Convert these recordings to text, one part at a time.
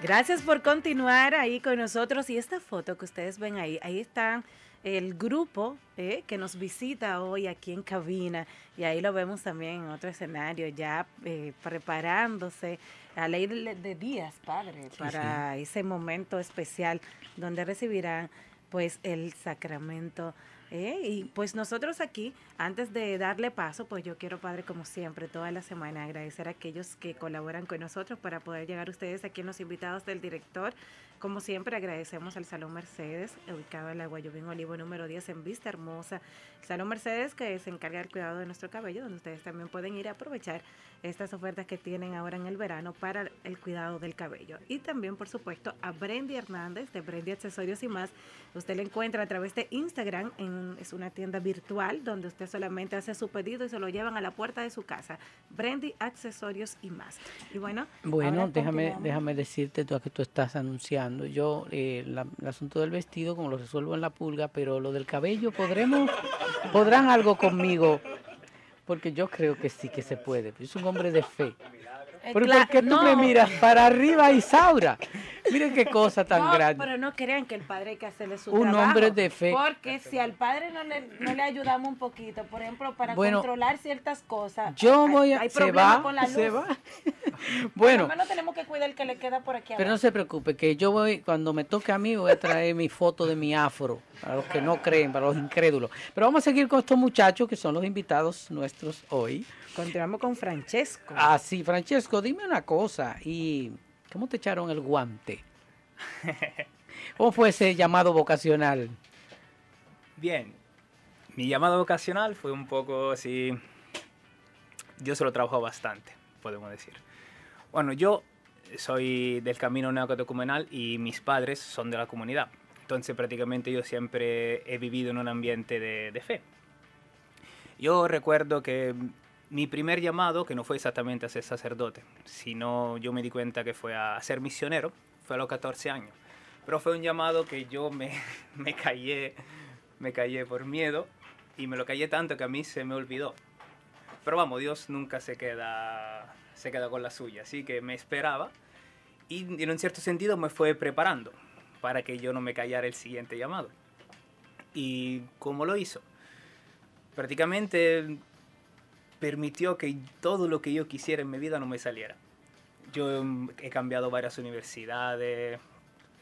Gracias por continuar ahí con nosotros. Y esta foto que ustedes ven ahí, ahí está el grupo eh, que nos visita hoy aquí en cabina. Y ahí lo vemos también en otro escenario, ya eh, preparándose a ley de, días, padre, para ese momento especial donde recibirán pues el sacramento. Eh, y pues nosotros aquí antes de darle paso, pues yo quiero, Padre, como siempre, toda la semana agradecer a aquellos que colaboran con nosotros para poder llegar ustedes aquí en los invitados del director. Como siempre, agradecemos al Salón Mercedes, ubicado en la Guayubín Olivo número 10 en Vista Hermosa. Salón Mercedes que se encarga del cuidado de nuestro cabello, donde ustedes también pueden ir a aprovechar estas ofertas que tienen ahora en el verano para el cuidado del cabello. Y también, por supuesto, a Brendy Hernández de Brendy Accesorios y más. Usted la encuentra a través de Instagram, en, es una tienda virtual donde usted solamente hace su pedido y se lo llevan a la puerta de su casa. Brandy, accesorios y más. Y bueno, bueno déjame, déjame decirte tú que tú estás anunciando. Yo eh, el asunto del vestido, como lo resuelvo en la pulga, pero lo del cabello, podremos, podrán algo conmigo porque yo creo que sí que se puede. es un hombre de fe. Eh, pero ¿por tú me miras para arriba, Isaura? Miren qué cosa tan grande. Pero no crean que el padre hay que hacerle su un hombre de fe. Porque si al padre no le, no le ayudamos un poquito, por ejemplo, para controlar ciertas cosas. Yo voy se va. Con la luz. Se va. bueno. Pero tenemos que cuidar el que le queda por aquí. Abajo. Pero no se preocupe, que yo voy, cuando me toque a mí, voy a traer mi foto de mi afro. Para los que no creen, para los incrédulos. Pero vamos a seguir con estos muchachos que son los invitados nuestros hoy. Continuamos con Francesco. Ah, sí, Francesco, dime una cosa. ¿Y cómo te echaron el guante? ¿Cómo fue ese llamado vocacional? Bien, mi llamado vocacional fue un poco así. Yo se lo trabajo bastante, podemos decir. Bueno, yo soy del camino neocatecumenal y mis padres son de la comunidad. Entonces, prácticamente yo siempre he vivido en un ambiente de fe. Yo recuerdo que mi primer llamado, que no fue exactamente a ser sacerdote, sino yo me di cuenta que fue a ser misionero, fue a los 14 años. Pero fue un llamado que yo me, me callé, me callé por miedo y me lo callé tanto que a mí se me olvidó. Pero vamos, Dios nunca se queda, se queda con la suya, así que me esperaba y en un cierto sentido me fue preparando para que yo no me callara el siguiente llamado. ¿Y cómo lo hizo? Prácticamente permitió que todo lo que yo quisiera en mi vida no me saliera. Yo mm, he cambiado varias universidades,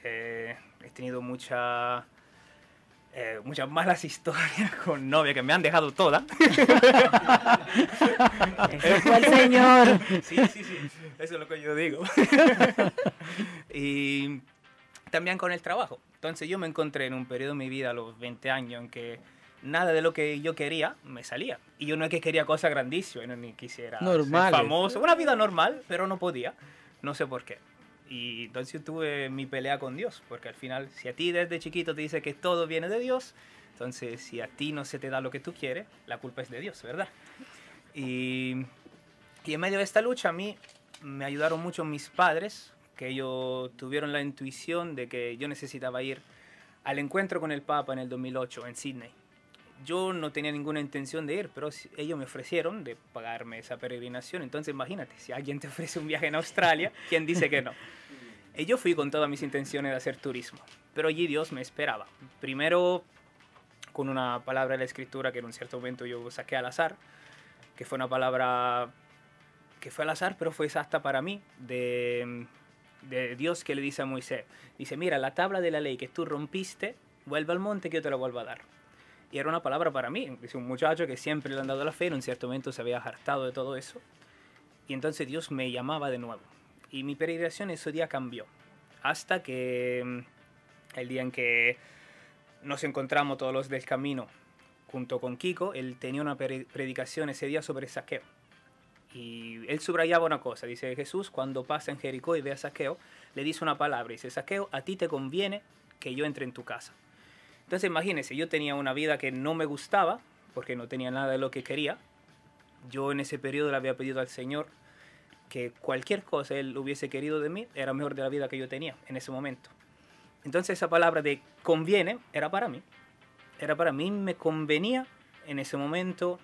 eh, he tenido mucha, eh, muchas malas historias con novias que me han dejado todas. el señor. Sí, sí, sí, eso es lo que yo digo. y también con el trabajo. Entonces yo me encontré en un periodo de mi vida, a los 20 años, en que nada de lo que yo quería me salía. Y yo no es que quería cosas grandísimas, ni quisiera ser famoso, una vida normal, pero no podía, no sé por qué. Y entonces tuve mi pelea con Dios, porque al final, si a ti desde chiquito te dice que todo viene de Dios, entonces si a ti no se te da lo que tú quieres, la culpa es de Dios, ¿verdad? Y, y en medio de esta lucha a mí me ayudaron mucho mis padres, que ellos tuvieron la intuición de que yo necesitaba ir al encuentro con el Papa en el 2008 en Sydney yo no tenía ninguna intención de ir, pero ellos me ofrecieron de pagarme esa peregrinación. Entonces, imagínate, si alguien te ofrece un viaje en Australia, ¿quién dice que no? Y yo fui con todas mis intenciones de hacer turismo, pero allí Dios me esperaba. Primero, con una palabra de la escritura que en un cierto momento yo saqué al azar, que fue una palabra que fue al azar, pero fue exacta para mí, de, de Dios que le dice a Moisés, dice, mira, la tabla de la ley que tú rompiste, vuelve al monte que yo te la vuelvo a dar. Y era una palabra para mí, un muchacho que siempre le han dado la fe, en un cierto momento se había hartado de todo eso. Y entonces Dios me llamaba de nuevo. Y mi peregrinación ese día cambió. Hasta que mm, el día en que nos encontramos todos los del camino junto con Kiko, él tenía una predicación ese día sobre saqueo. Y él subrayaba una cosa, dice Jesús, cuando pasa en Jericó y ve a saqueo, le dice una palabra, dice, saqueo, a ti te conviene que yo entre en tu casa. Entonces imagínense, yo tenía una vida que no me gustaba, porque no tenía nada de lo que quería. Yo en ese periodo le había pedido al Señor que cualquier cosa Él hubiese querido de mí era mejor de la vida que yo tenía en ese momento. Entonces esa palabra de conviene era para mí. Era para mí, me convenía en ese momento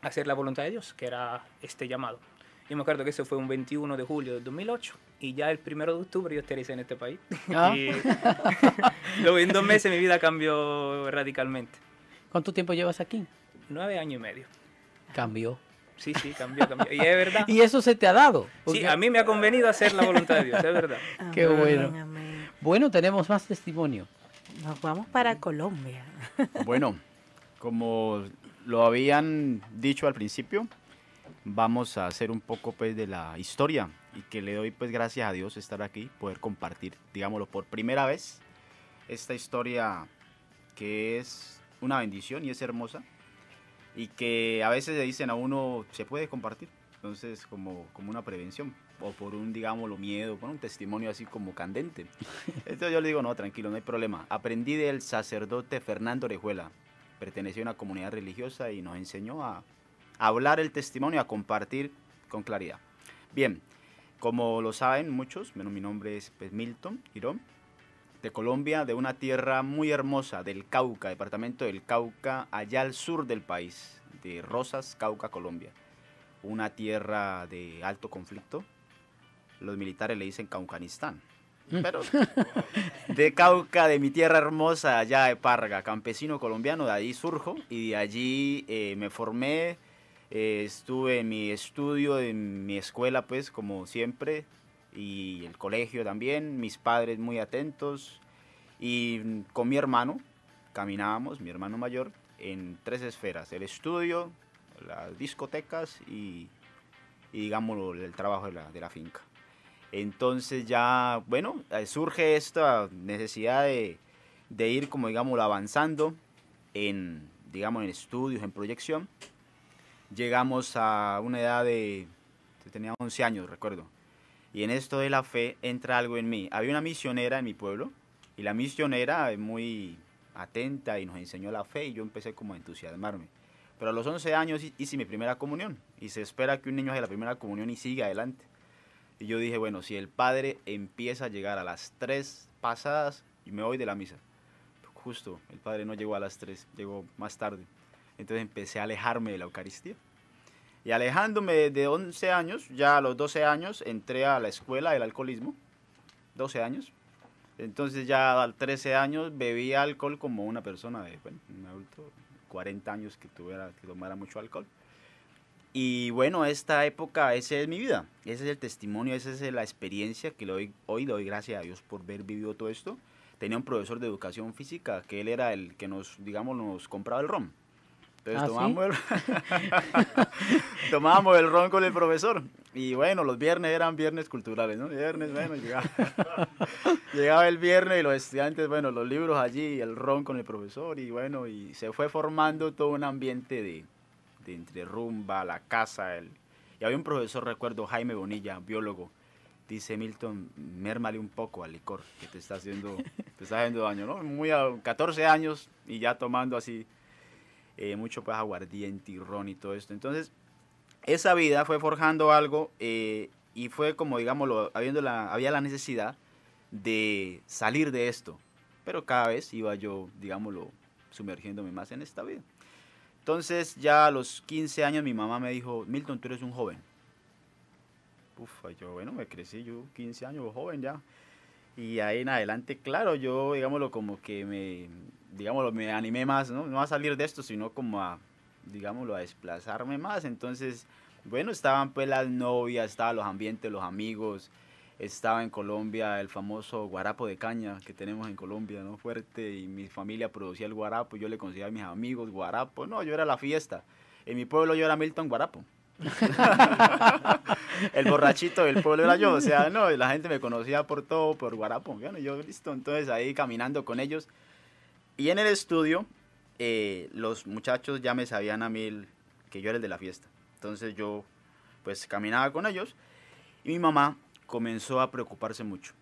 hacer la voluntad de Dios, que era este llamado. Yo me acuerdo que eso fue un 21 de julio de 2008 y ya el primero de octubre yo esterilicé en este país. ¿Ah? Y en dos meses mi vida cambió radicalmente. ¿Cuánto tiempo llevas aquí? Nueve años y medio. Cambió. Sí, sí, cambió, cambió. Y es verdad. ¿Y eso se te ha dado? Sí, a mí me ha convenido hacer la voluntad de Dios, es verdad. Qué bueno. Bueno, tenemos más testimonio. Nos vamos para Colombia. bueno, como lo habían dicho al principio, vamos a hacer un poco pues de la historia y que le doy pues gracias a Dios estar aquí, poder compartir, digámoslo, por primera vez esta historia que es una bendición y es hermosa y que a veces le dicen a uno se puede compartir, entonces como, como una prevención o por un, digámoslo, miedo, por un testimonio así como candente. Entonces yo le digo, no, tranquilo, no hay problema. Aprendí del sacerdote Fernando Orejuela, pertenecía a una comunidad religiosa y nos enseñó a hablar el testimonio, a compartir con claridad. Bien, como lo saben muchos, bueno, mi nombre es pues, Milton Girón, de Colombia, de una tierra muy hermosa, del Cauca, departamento del Cauca, allá al sur del país, de Rosas, Cauca, Colombia. Una tierra de alto conflicto. Los militares le dicen Caucanistán. Mm. Pero de Cauca, de mi tierra hermosa, allá de Parga, campesino colombiano, de allí surjo y de allí eh, me formé eh, estuve en mi estudio, en mi escuela, pues, como siempre, y el colegio también, mis padres muy atentos, y con mi hermano caminábamos, mi hermano mayor, en tres esferas, el estudio, las discotecas y, digamos, el trabajo de la, finca. Entonces ya, bueno, eh, surge esta necesidad de, de ir, como digamos, avanzando en, digamos, en estudios, en proyección llegamos a una edad de... Tenía 11 años, recuerdo. Y en esto de la fe entra algo en mí. Había una misionera en mi pueblo y la misionera es muy atenta y nos enseñó la fe y yo empecé como a entusiasmarme. Pero a los 11 años hice mi primera comunión y se espera que un niño haga la primera comunión y siga adelante. Y yo dije, bueno, si el padre empieza a llegar a las 3 pasadas, y me voy de la misa. Justo, el padre no llegó a las 3, llegó más tarde. Entonces empecé a alejarme de la Eucaristía. Y alejándome de 11 años, ya a los 12 años, entré a la escuela del alcoholismo. 12 años. Entonces ya a los 13 años bebía alcohol como una persona de, bueno, un adulto, 40 años que, tuviera, que tomara mucho alcohol. Y bueno, esta época, esa es mi vida, ese es el testimonio, esa es la experiencia que le doy, hoy le doy gracias a Dios por haber vivido todo esto. Tenía un profesor de educación física que él era el que nos, digamos, nos compraba el rom entonces ¿Ah, tomábamos tomamos, el... ron con el profesor. Y bueno, los viernes eran viernes culturales, ¿no? Viernes, bueno, llegaba, el viernes y los estudiantes, bueno, los libros allí, el ron con el profesor y bueno, y se fue formando todo un ambiente de, de entre rumba, la casa. El... Y había un profesor, recuerdo, Jaime Bonilla, biólogo, dice Milton, mérmale un poco al licor que te está haciendo, te está haciendo daño, ¿no? Muy a 14 años y ya tomando así eh, mucho pues aguardiente y ron y todo esto. Entonces, esa vida fue forjando algo eh, y fue como, digámoslo, habiendo la, había la necesidad de salir de esto. Pero cada vez iba yo, digámoslo, sumergiéndome más en esta vida. Entonces, ya a los 15 años mi mamá me dijo, Milton, tú eres un joven. Uf, yo, bueno, me crecí yo 15 años, joven ya. Y ahí en adelante, claro, yo, digámoslo, como que me digámoslo, me animé más, ¿no? No a salir de esto, sino como a, digámoslo, a desplazarme más. Entonces, bueno, estaban pues las novias, estaban los ambientes, los amigos, estaba en Colombia el famoso guarapo de caña que tenemos en Colombia, ¿no? Fuerte, y mi familia producía el guarapo, yo le conocía a mis amigos guarapo, no, yo era la fiesta. En mi pueblo yo era Milton Guarapo. el borrachito del pueblo era yo, o sea, no, la gente me conocía por todo, por guarapo, bueno, yo listo, entonces ahí caminando con ellos, y en el estudio, eh, los muchachos ya me sabían a mí que yo era el de la fiesta. Entonces yo, pues, caminaba con ellos y mi mamá comenzó a preocuparse mucho.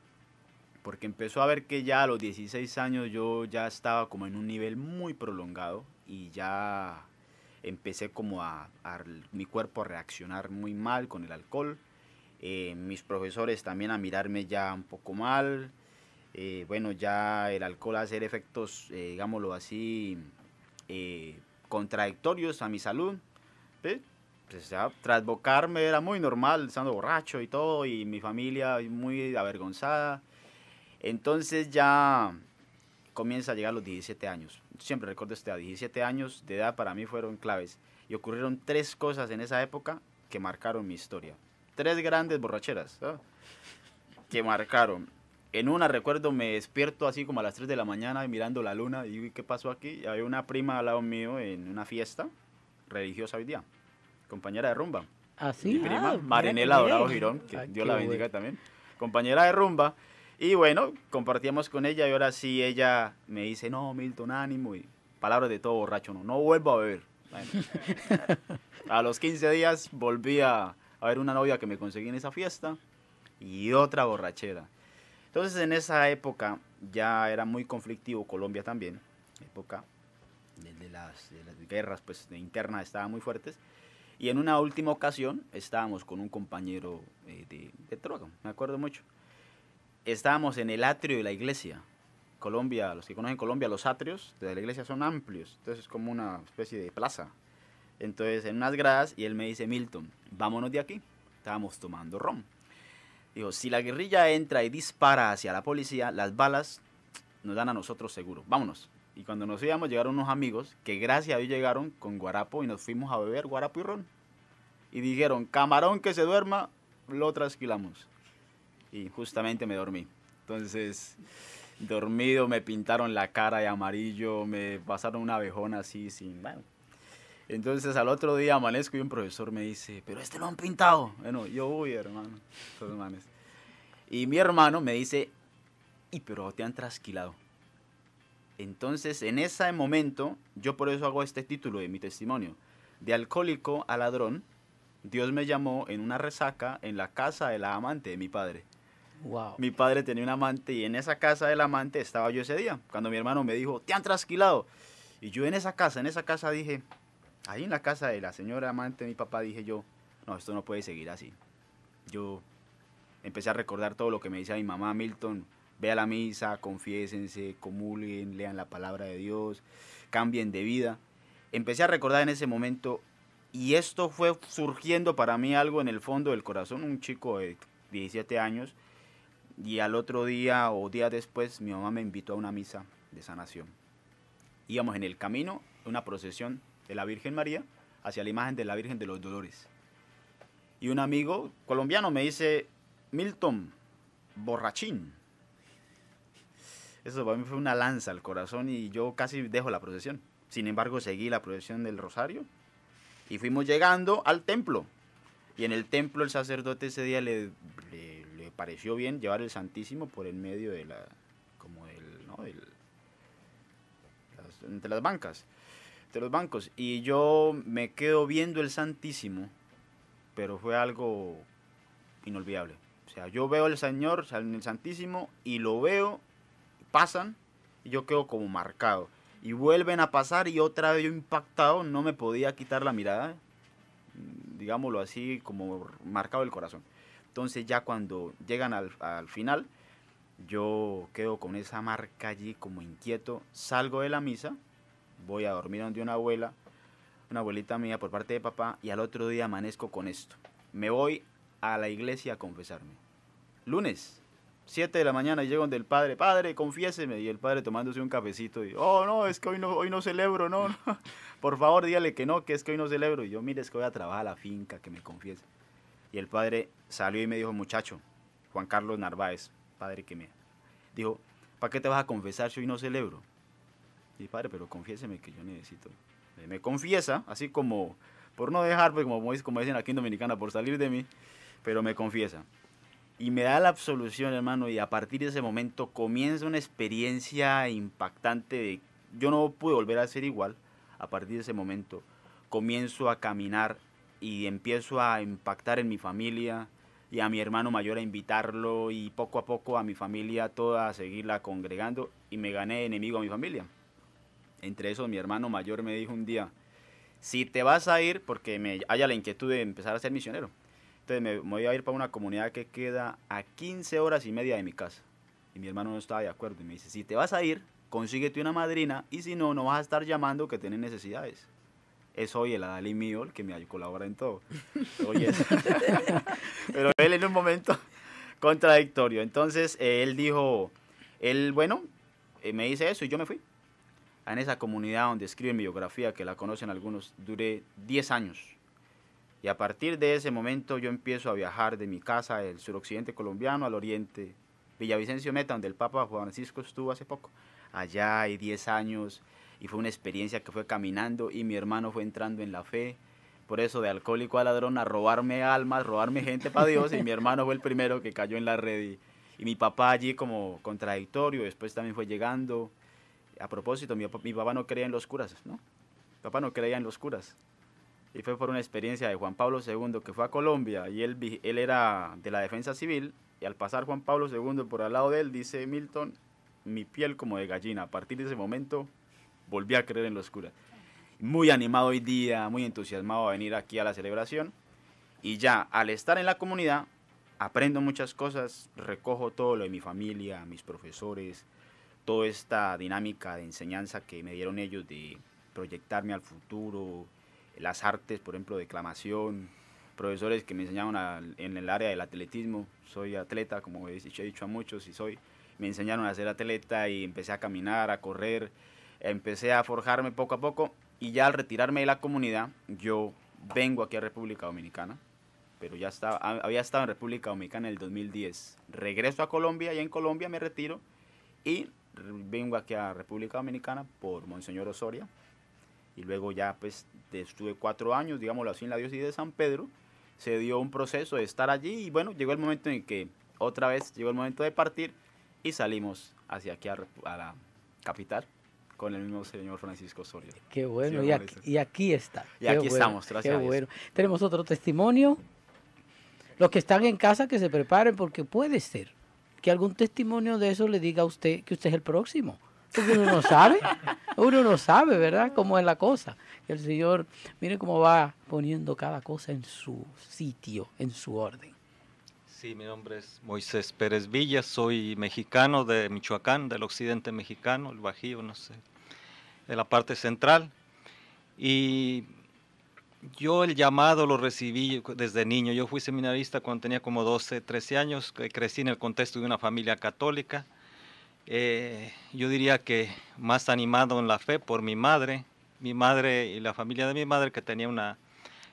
Porque empezó a ver que ya a los 16 años yo ya estaba como en un nivel muy prolongado y ya empecé como a, mi cuerpo a reaccionar muy mal con el alcohol. Eh, mis profesores también a mirarme ya un poco mal, eh, bueno, ya el alcohol hacer efectos, eh, digámoslo así, eh, contradictorios a mi salud. Pues, Trasbocarme era muy normal, estando borracho y todo, y mi familia muy avergonzada. Entonces ya comienza a llegar los 17 años. Siempre recuerdo este, a 17 años de edad para mí fueron claves. Y ocurrieron tres cosas en esa época que marcaron mi historia. Tres grandes borracheras que marcaron. En una, recuerdo, me despierto así como a las 3 de la mañana mirando la luna y digo, ¿qué pasó aquí? Y había una prima al lado mío en una fiesta religiosa hoy día, compañera de rumba. Así. ¿Ah, Mi prima, ah, Marinela Dorado Girón, que ah, Dios la bendiga también, compañera de rumba. Y bueno, compartíamos con ella y ahora sí ella me dice, no, Milton, ánimo y palabras de todo borracho, no, vuelvo a beber. a los 15 días volví a ver una novia que me conseguí en esa fiesta y otra borrachera. Entonces en esa época ya era muy conflictivo Colombia también, época de, las, guerras pues, internas estaban muy fuertes. Y en una última ocasión estábamos con un compañero eh, de, de me acuerdo mucho. Estábamos en el atrio de la iglesia. Colombia, los que conocen Colombia, los atrios de la iglesia son amplios, entonces es como una especie de plaza. Entonces en unas gradas y él me dice, Milton, vámonos de aquí. Estábamos tomando ron. Dijo, si la guerrilla entra y dispara hacia la policía, las balas nos dan a nosotros seguro. Vámonos. Y cuando nos íbamos llegaron unos amigos que gracias a Dios llegaron con guarapo y nos fuimos a beber guarapo y ron. Y dijeron, camarón que se duerma, lo trasquilamos. Y justamente me dormí. Entonces, dormido, me pintaron la cara de amarillo, me pasaron una abejona así, sin... Bueno, entonces al otro día amanezco y un profesor me dice, pero este lo han pintado. Bueno, yo voy, hermano. Y mi hermano me dice, y pero te han trasquilado. Entonces en ese momento, yo por eso hago este título de mi testimonio. De alcohólico a ladrón, Dios me llamó en una resaca en la casa de la amante de mi padre. Wow. Mi padre tenía un amante y en esa casa del amante estaba yo ese día, cuando mi hermano me dijo, te han trasquilado. Y yo en esa casa, en esa casa dije, ahí en la casa de la señora amante de mi papá dije yo, no, esto no puede seguir así. Yo empecé a recordar todo lo que me decía mi mamá Milton, ve la misa, confiésense, comulguen, lean la palabra de Dios, cambien de vida. Empecé a recordar en ese momento y esto fue surgiendo para mí algo en el fondo del corazón, un chico de 17 años y al otro día o día después mi mamá me invitó a una misa de sanación. Íbamos en el camino, una procesión de la Virgen María hacia la imagen de la Virgen de los Dolores. Y un amigo colombiano me dice, Milton, borrachín. Eso para mí fue una lanza al corazón y yo casi dejo la procesión. Sin embargo, seguí la procesión del rosario y fuimos llegando al templo. Y en el templo el sacerdote ese día le, le, pareció bien llevar el Santísimo por el medio de la... como el, ¿no? entre las bancas de los bancos. Y yo me quedo viendo el Santísimo, pero fue algo inolvidable. O sea, yo veo al Señor, el Santísimo, y lo veo, pasan, y yo quedo como marcado. Y vuelven a pasar y otra vez yo impactado, no me podía quitar la mirada, digámoslo así, como marcado el corazón. Entonces ya cuando llegan al final, yo quedo con esa marca allí como inquieto, salgo de la misa voy a dormir donde una abuela, una abuelita mía por parte de papá, y al otro día amanezco con esto. Me voy a la iglesia a confesarme. Lunes, 7 de la mañana, llego donde el padre, padre, confiéseme, y el padre tomándose un cafecito, y, oh, no, es que hoy no, hoy no celebro, no, por favor, dígale que no, que es que hoy no celebro, y yo, mire, es que voy a trabajar a la finca, que me confiese. Y el padre salió y me dijo, muchacho, Juan Carlos Narváez, padre que me dijo, ¿para qué te vas a confesar si hoy no celebro? Y padre, pero confiéseme que yo necesito. Eh, me confiesa, así como, por no dejar, pues, como, como dicen aquí en Dominicana, por salir de mí, pero me confiesa. Y me da la absolución, hermano, y a partir de ese momento comienza una experiencia impactante de, yo no pude volver a ser igual. A partir de ese momento comienzo a caminar y empiezo a impactar en mi familia y a mi hermano mayor a invitarlo y poco a poco a mi familia toda a seguirla congregando y me gané enemigo a mi familia. Entre eso, mi hermano mayor me dijo un día, si te vas a ir, porque me haya la inquietud de empezar a ser misionero, entonces me, voy a ir para una comunidad que queda a 15 horas y media de mi casa. Y mi hermano no estaba de acuerdo y me dice, si te vas a ir, consíguete una madrina y si no, no vas a estar llamando que tienes necesidades es hoy el Adalí mío el que me colabora en todo. pero él en un momento contradictorio. Entonces eh, él dijo, él, bueno, eh, me dice eso y yo me fui en esa comunidad donde escribe mi biografía, que la conocen algunos, duré 10 años. Y a partir de ese momento yo empiezo a viajar de mi casa del suroccidente colombiano al oriente, Villavicencio Meta, donde el Papa Juan Francisco estuvo hace poco. Allá hay 10 años y fue una experiencia que fue caminando y mi hermano fue entrando en la fe. Por eso de alcohólico a ladrón a robarme almas, robarme gente para Dios y mi hermano fue el primero que cayó en la red y mi papá allí como contradictorio, después también fue llegando a propósito, mi, papá no creía en los curas, ¿no? Mi papá no creía en los curas. Y fue por una experiencia de Juan Pablo II que fue a Colombia y él, él era de la defensa civil y al pasar Juan Pablo II por al lado de él, dice Milton, mi piel como de gallina. A partir de ese momento volví a creer en los curas. Muy animado hoy día, muy entusiasmado a venir aquí a la celebración. Y ya al estar en la comunidad, aprendo muchas cosas, recojo todo lo de mi familia, mis profesores, toda esta dinámica de enseñanza que me dieron ellos de proyectarme al futuro, las artes, por ejemplo, declamación, profesores que me enseñaron en el área del atletismo, soy atleta, como he dicho, he dicho a muchos, y soy, me enseñaron a ser atleta y empecé a caminar, a correr, empecé a forjarme poco a poco y ya al retirarme de la comunidad, yo vengo aquí a República Dominicana, pero ya estaba, había estado en República Dominicana en el 2010. Regreso a Colombia y en Colombia me retiro y vengo aquí a República Dominicana por Monseñor Osoria y luego ya pues estuve cuatro años, digámoslo así, en la diócesis de San Pedro. Se dio un proceso de estar allí y bueno, llegó el momento en que otra vez llegó el momento de partir y salimos hacia aquí a, la capital con el mismo señor Francisco Osoria. Qué bueno, y aquí, está. Y aquí estamos, gracias. Qué bueno. Tenemos otro testimonio. Los que están en casa que se preparen porque puede ser que algún testimonio de eso le diga a usted que usted es el próximo. Porque uno no sabe, uno no sabe, ¿verdad? Cómo es la cosa. El Señor, mire cómo va poniendo cada cosa en su sitio, en su orden. Sí, mi nombre es Moisés Pérez Villa, soy mexicano de Michoacán, del occidente mexicano, el Bajío, no sé, de la parte central. Y yo el llamado lo recibí desde niño. Yo fui seminarista cuando tenía como 12, 13 años. Crecí en el contexto de una familia católica. Eh, yo diría que más animado en la fe por mi madre, mi madre y la familia de mi madre, que tenía una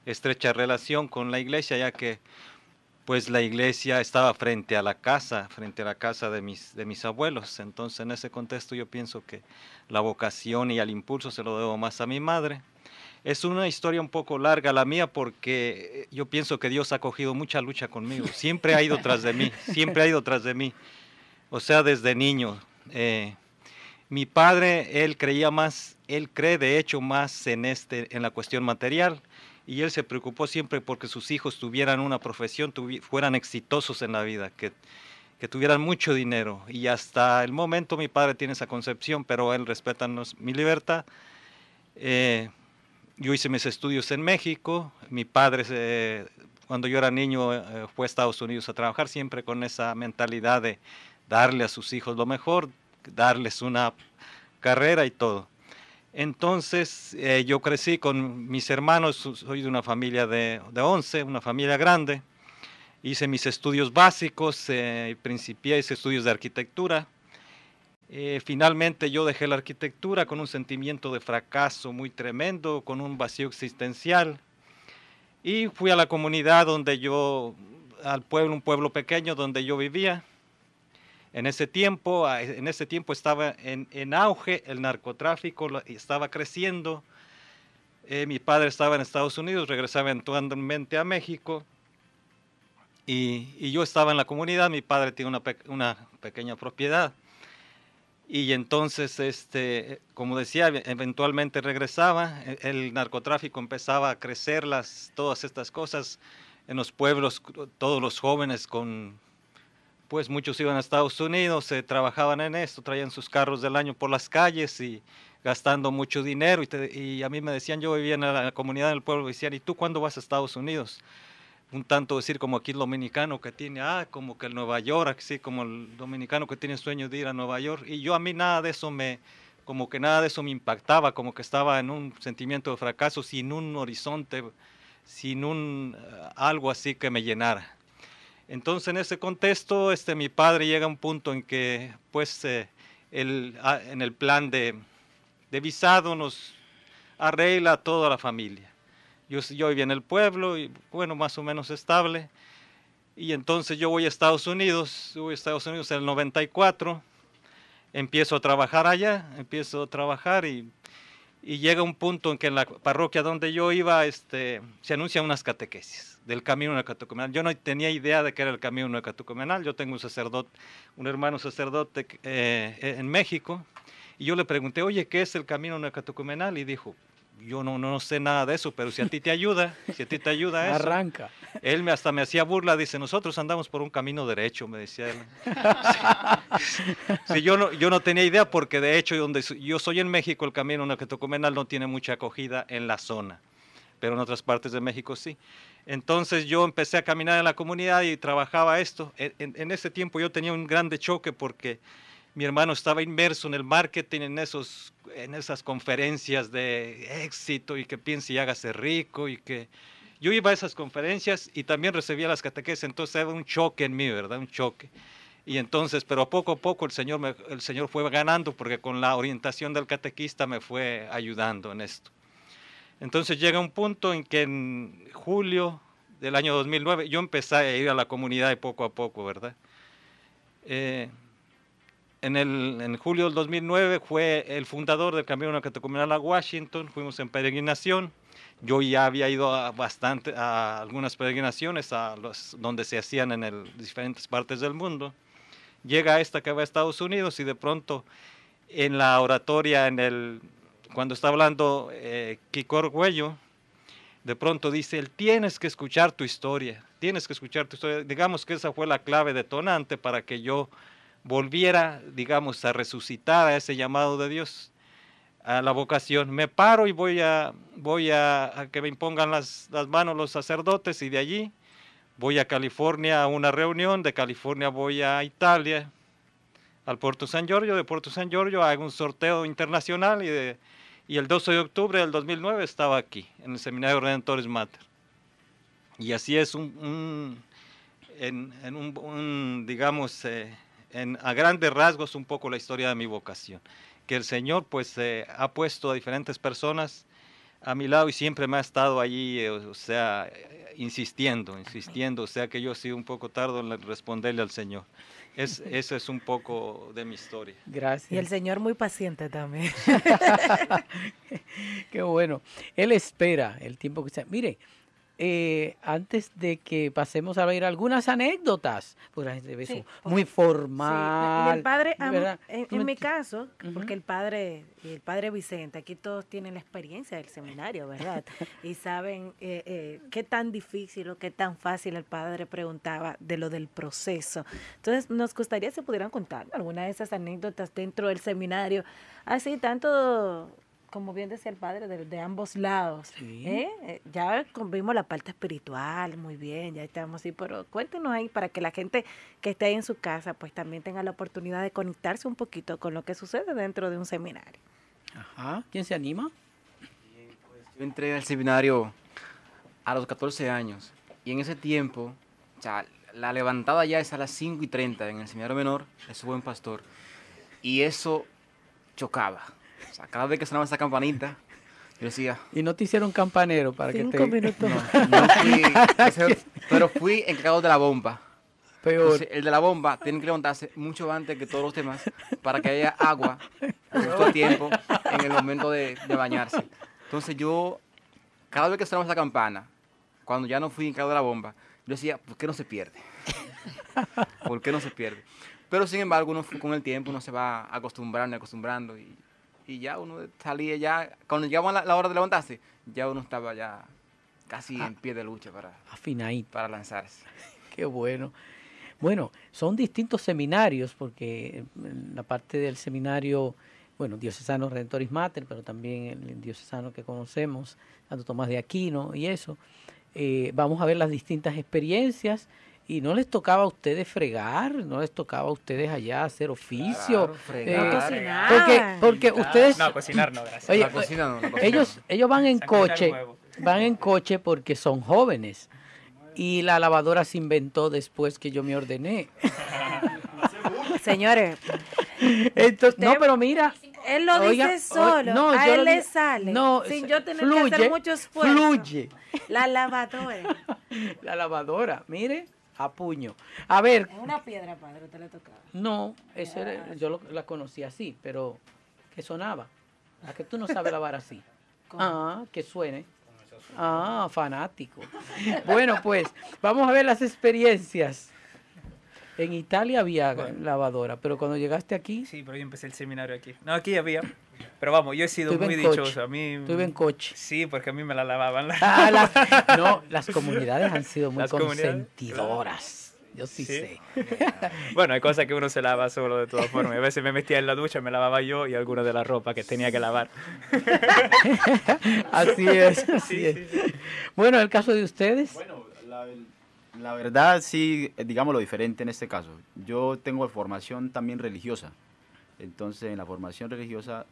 estrecha relación con la iglesia, ya que pues la iglesia estaba frente a la casa, frente a la casa de mis, de mis abuelos. Entonces en ese contexto yo pienso que la vocación y el impulso se lo debo más a mi madre. Es una historia un poco larga la mía porque eh, yo pienso que Dios ha cogido mucha lucha conmigo. Siempre ha ido tras de mí, siempre ha ido tras de mí. O sea, desde niño. Eh, mi padre, él creía más, él cree de hecho más en, este, en la cuestión material y él se preocupó siempre porque sus hijos tuvieran una profesión, fueran exitosos en la vida, que, que, tuvieran mucho dinero. Y hasta el momento mi padre tiene esa concepción, pero él respeta mi libertad. Eh, yo hice mis estudios en México, mi padre cuando yo era niño eh, fue a Estados Unidos a trabajar siempre con esa mentalidad de darle a sus hijos lo mejor, darles una carrera y todo. Entonces eh, yo crecí con mis hermanos, soy de una familia de, 11, una familia grande. Hice mis estudios básicos, eh, principié, hice estudios de arquitectura, eh, finalmente yo dejé la arquitectura con un sentimiento de fracaso muy tremendo, con un vacío existencial. Y fui a la comunidad donde yo, al pueblo, un pueblo pequeño donde yo vivía. En ese tiempo, ah, en ese tiempo estaba en, auge el narcotráfico, estaba creciendo. Eh, mi padre estaba en Estados Unidos, regresaba eventualmente a México. Y, yo estaba en la comunidad, mi padre tiene una pequeña propiedad. Y entonces, este, como decía, e, eventualmente regresaba, e, el narcotráfico empezaba a crecer, las, todas estas cosas en los pueblos, todos los jóvenes con, pues muchos iban a Estados Unidos, trabajaban en esto, traían sus carros del año por las calles y gastando mucho dinero. Y, a mí me decían, yo vivía en la, comunidad del pueblo, decían, ¿y tú cuándo vas a Estados Unidos? un tanto decir como aquí el dominicano que tiene, ah, como que el Nueva York, así como el dominicano que tiene sueño de ir a Nueva York. Y yo a mí nada de eso me, como que nada de eso me impactaba, como que estaba en un sentimiento de fracaso, sin un horizonte, sin un eh, algo así que me llenara. Entonces en ese contexto, este, mi padre llega a un punto en que, pues, el, eh, ah, en el plan de, de visado nos arregla toda la familia yo, yo vivía en el pueblo, y bueno, más o menos estable. Y entonces yo voy a Estados Unidos, voy a Estados Unidos en el 94, empiezo a trabajar allá, empiezo a trabajar y, llega un punto en que en la parroquia donde yo iba este, se anuncian unas catequesis del camino neocatocumenal. Yo no tenía idea de qué era el camino neocatocumenal, yo tengo un sacerdote, un hermano sacerdote eh, en México, y yo le pregunté, oye, ¿qué es el camino neocatocumenal? Y dijo, yo no, no sé nada de eso, pero si a ti te ayuda, si a ti te ayuda eso. Arranca. Él me, hasta me hacía burla, dice, nosotros andamos por un camino derecho, me decía él. yo, no, yo no tenía idea porque de hecho donde yo soy en México, el camino que Tocumenal no tiene mucha acogida en la zona, pero en otras partes de México sí. Entonces yo empecé a caminar en la comunidad y trabajaba esto. En, en ese tiempo yo tenía un grande choque porque mi hermano estaba inmerso en el marketing, en, esos, en esas conferencias de éxito y que piense y hágase rico y que... Yo iba a esas conferencias y también recibía las catequesis, entonces era un choque en mí, ¿verdad? Un choque. Y entonces, pero poco a poco el Señor, el Señor fue ganando porque con la orientación del catequista me fue ayudando en esto. Entonces llega un punto en que en julio del año 2009 yo empecé a ir a la comunidad de poco a poco, ¿verdad? Eh, en, el, julio del 2009 fue el fundador del Camino Catecumenal a Washington, fuimos en peregrinación. Yo ya había ido a, bastante, a algunas peregrinaciones a los, donde se hacían en diferentes partes del mundo. Llega esta que va a Estados Unidos y de pronto en la oratoria, en el, cuando está hablando Kikor eh, Kiko de pronto dice, él tienes que escuchar tu historia, tienes que escuchar tu historia. Digamos que esa fue la clave detonante para que yo volviera, digamos, a resucitar a ese llamado de Dios, a la vocación. Me paro y voy a, voy a, que me impongan las, las, manos los sacerdotes y de allí voy a California a una reunión, de California voy a Italia, al Puerto San Giorgio, de Puerto San Giorgio hago un sorteo internacional y, el 12 de octubre del 2009 estaba aquí, en el Seminario Redentores Mater. Y así es un, en, un, digamos, eh, a grandes rasgos un poco la historia de mi vocación, que el Señor pues eh, ha puesto a diferentes personas a mi lado y siempre me ha estado allí, eh, o sea, insistiendo, insistiendo, o sea que yo he sido un poco tardo en responderle al Señor. Es, eso es un poco de mi historia. Gracias. Y el Señor muy paciente también. Qué bueno. Él espera el tiempo que sea. Mire, eh, antes de que pasemos a ver algunas anécdotas, porque la gente muy formal. Sí. El padre, en, mi caso, porque el padre, el padre Vicente, aquí todos tienen la experiencia del seminario, ¿verdad? y saben eh, eh, qué tan difícil o qué tan fácil el padre preguntaba de lo del proceso. Entonces, nos gustaría si pudieran contar alguna de esas anécdotas dentro del seminario, así tanto como bien decía el padre, de, ambos lados. ¿eh? Eh, ya vimos la parte espiritual, muy bien, ya estamos así, pero cuéntenos ahí para que la gente que esté ahí en su casa, pues también tenga la oportunidad de conectarse un poquito con lo que sucede dentro de un seminario. Ajá, ¿quién se anima? Pues, yo entré al seminario a los 14 años y en ese tiempo, o la levantada ya es a las 5 y 30 en el seminario menor, es buen pastor, y eso chocaba cada vez que sonaba esa campanita, yo decía... Y no te hicieron campanero para que te... minutos. No, no fui, pero fui encargado de la bomba. Peor. el de la bomba tiene que levantarse mucho antes que todos los demás para que haya agua justo a tiempo en el momento de, de bañarse. Entonces yo, cada vez que sonaba esa campana, cuando ya no fui encargado de la bomba, yo decía, ¿por qué no se pierde? ¿Por qué no se pierde? Pero sin embargo, uno, con el tiempo uno se va acostumbrando, acostumbrando y y ya uno salía ya, cuando llegaba la, hora de levantarse, ya uno estaba ya casi ah. en pie de lucha para, para lanzarse. Qué bueno. Bueno, son distintos seminarios, porque la parte del seminario, bueno, diocesano Redentoris Mater, pero también el diocesano que conocemos, Santo Tomás de Aquino y eso. Eh, vamos a ver las distintas experiencias y no les tocaba a ustedes fregar, no les tocaba a ustedes allá hacer oficio, fregar, eh, cocinar. Porque, porque ustedes... No, cocinar no, gracias. ellos, ellos van en coche, van en coche porque son jóvenes. Y la lavadora se inventó después que yo me ordené. Señores. Entonces, no, pero mira, él lo dice solo, a él le sale. No, sin yo tener que hacer mucho esfuerzo. Fluye. La lavadora. la lavadora, mire a puño. A ver. Es una piedra, padre, te la tocaba. No, yo la conocí así, pero que sonaba. A que tú no sabes lavar así. Ah, que suene. Ah, fanático. bueno, pues vamos a ver las experiencias. En Italia había lavadora, pero cuando llegaste aquí. Sí, pero yo empecé el seminario aquí. No, aquí había. Pero vamos, yo he sido muy dichoso. A mí, Estuve en coche. Sí, porque a mí me la lavaban. las, ah, no, las comunidades han sido muy consentidoras. Yo sí, sé. bueno, hay cosas que uno se lava solo de todas formas. A veces me metía en la ducha, me lavaba yo y alguna de la ropa que tenía que lavar. así es, así es. bueno, el caso de ustedes. Bueno, la, la, verdad sí, eh, digamos lo diferente en este caso. Yo tengo formación también religiosa. Entonces, en la formación religiosa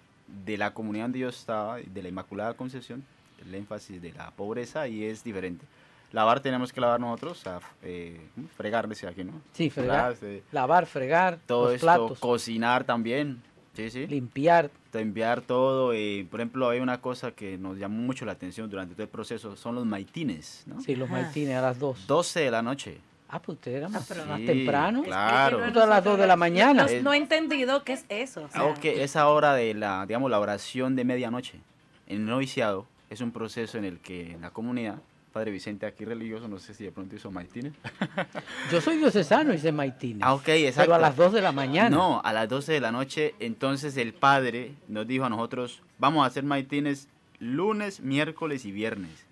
de la comunidad donde yo estaba, de la Inmaculada Concepción, el énfasis de la pobreza y es diferente. Lavar tenemos que lavar nosotros, a, eh, fregar, decía aquí, ¿no? Sí, fregar. lavar, fregar, todo los platos. cocinar también. Sí, sí. Limpiar. Limpiar todo. Eh, por ejemplo, hay una cosa que nos llamó mucho la atención durante todo el proceso, son los maitines, ¿no? Sí, los maitines a las 2. 12 de la noche. Ah, pues era ah, más, temprano. Claro. Todas pues a las 2 de la mañana. No, he entendido qué es eso. esa hora de la, digamos, la oración de medianoche, el noviciado, es un proceso en el que la comunidad, Padre Vicente aquí religioso, no sé si de pronto hizo Maitines. Yo soy diocesano, hice Maitines. Ah, ok, exacto. Pero a las 2 de la mañana. No, a las 12 de la noche, entonces el Padre nos dijo a nosotros, vamos a hacer Maitines lunes, miércoles y viernes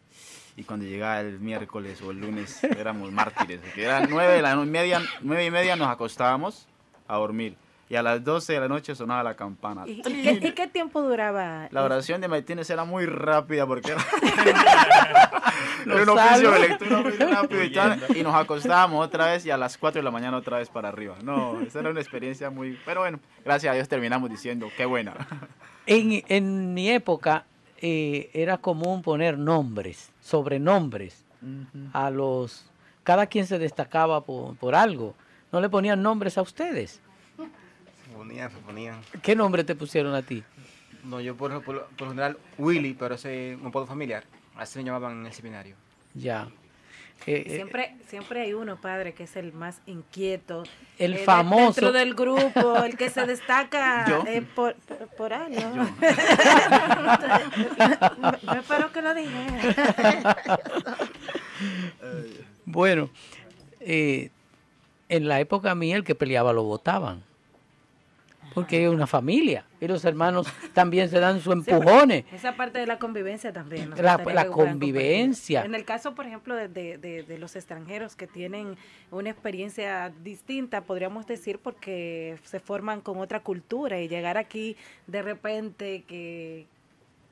y cuando llegaba el miércoles o el lunes éramos mártires, que eran nueve de la media, nueve y media nos acostábamos a dormir y a las 12 de la noche sonaba la campana. ¿Y, qué, tiempo duraba? La oración de Martínez era muy rápida porque era, un oficio de lectura muy rápido y, tal, y nos acostábamos otra vez y a las cuatro de la mañana otra vez para arriba. No, esa era una experiencia muy... Pero bueno, gracias a Dios terminamos diciendo, qué buena. En, en mi época eh, era común poner nombres sobrenombres a los... Cada quien se destacaba por, algo. No le ponían nombres a ustedes. Se ponían, se ponían. ¿Qué nombre te pusieron a ti? No, yo por, por, general Willy, pero ese un puedo familiar. Así me llamaban en el seminario. Ya. Eh, eh, siempre, siempre hay uno, padre, que es el más inquieto. El, eh, famoso. Dentro del grupo, el que se destaca por, por, algo. me, que lo dijera. bueno, en la época mía el que peleaba lo votaban porque es una familia y los hermanos también se dan sus empujones. esa parte de la convivencia también. La, convivencia. En el caso, por ejemplo, de, de, los extranjeros que tienen una experiencia distinta, podríamos decir, porque se forman con otra cultura y llegar aquí de repente que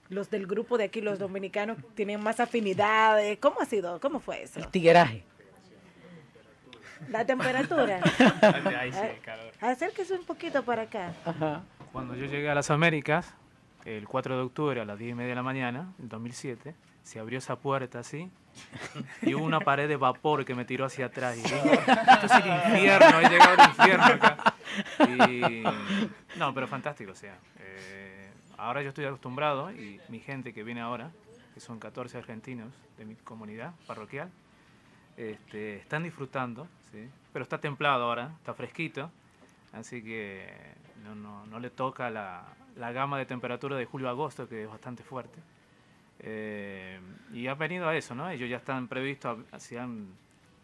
los del grupo de aquí, los dominicanos, tienen más afinidades. ¿Cómo ha sido? ¿Cómo fue eso? El tigueraje. La temperatura. Ahí sí, el un poquito para acá. Cuando yo llegué a las Américas, el 4 de octubre a las 10 y media de la mañana, en 2007, se abrió esa puerta así y hubo una pared de vapor que me tiró hacia atrás. Y esto es el infierno, he llegado al infierno acá. no, pero fantástico, sea. Eh, ahora yo estoy acostumbrado y mi gente que viene ahora, que son 14 argentinos de mi comunidad parroquial, este, están disfrutando pero está templado ahora, está fresquito, así que no, no, le toca la, la, gama de temperatura de julio-agosto, que es bastante fuerte. Eh, y ha venido a eso, ¿no? Ellos ya están previstos, han,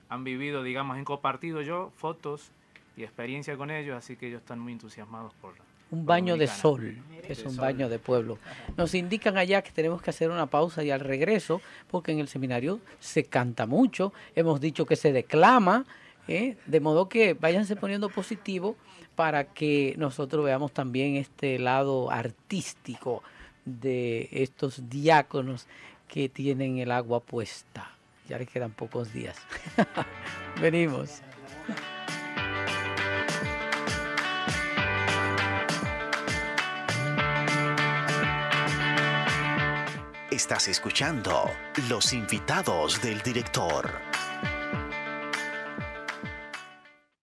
han vivido, digamos, en compartido yo fotos y experiencia con ellos, así que ellos están muy entusiasmados por, un baño de sol, es un baño de pueblo. Nos indican allá que tenemos que hacer una pausa y al regreso, porque en el seminario se canta mucho, hemos dicho que se declama, ¿eh? De modo que váyanse poniendo positivo para que nosotros veamos también este lado artístico de estos diáconos que tienen el agua puesta. Ya les quedan pocos días. Venimos. Estás escuchando Los invitados del director.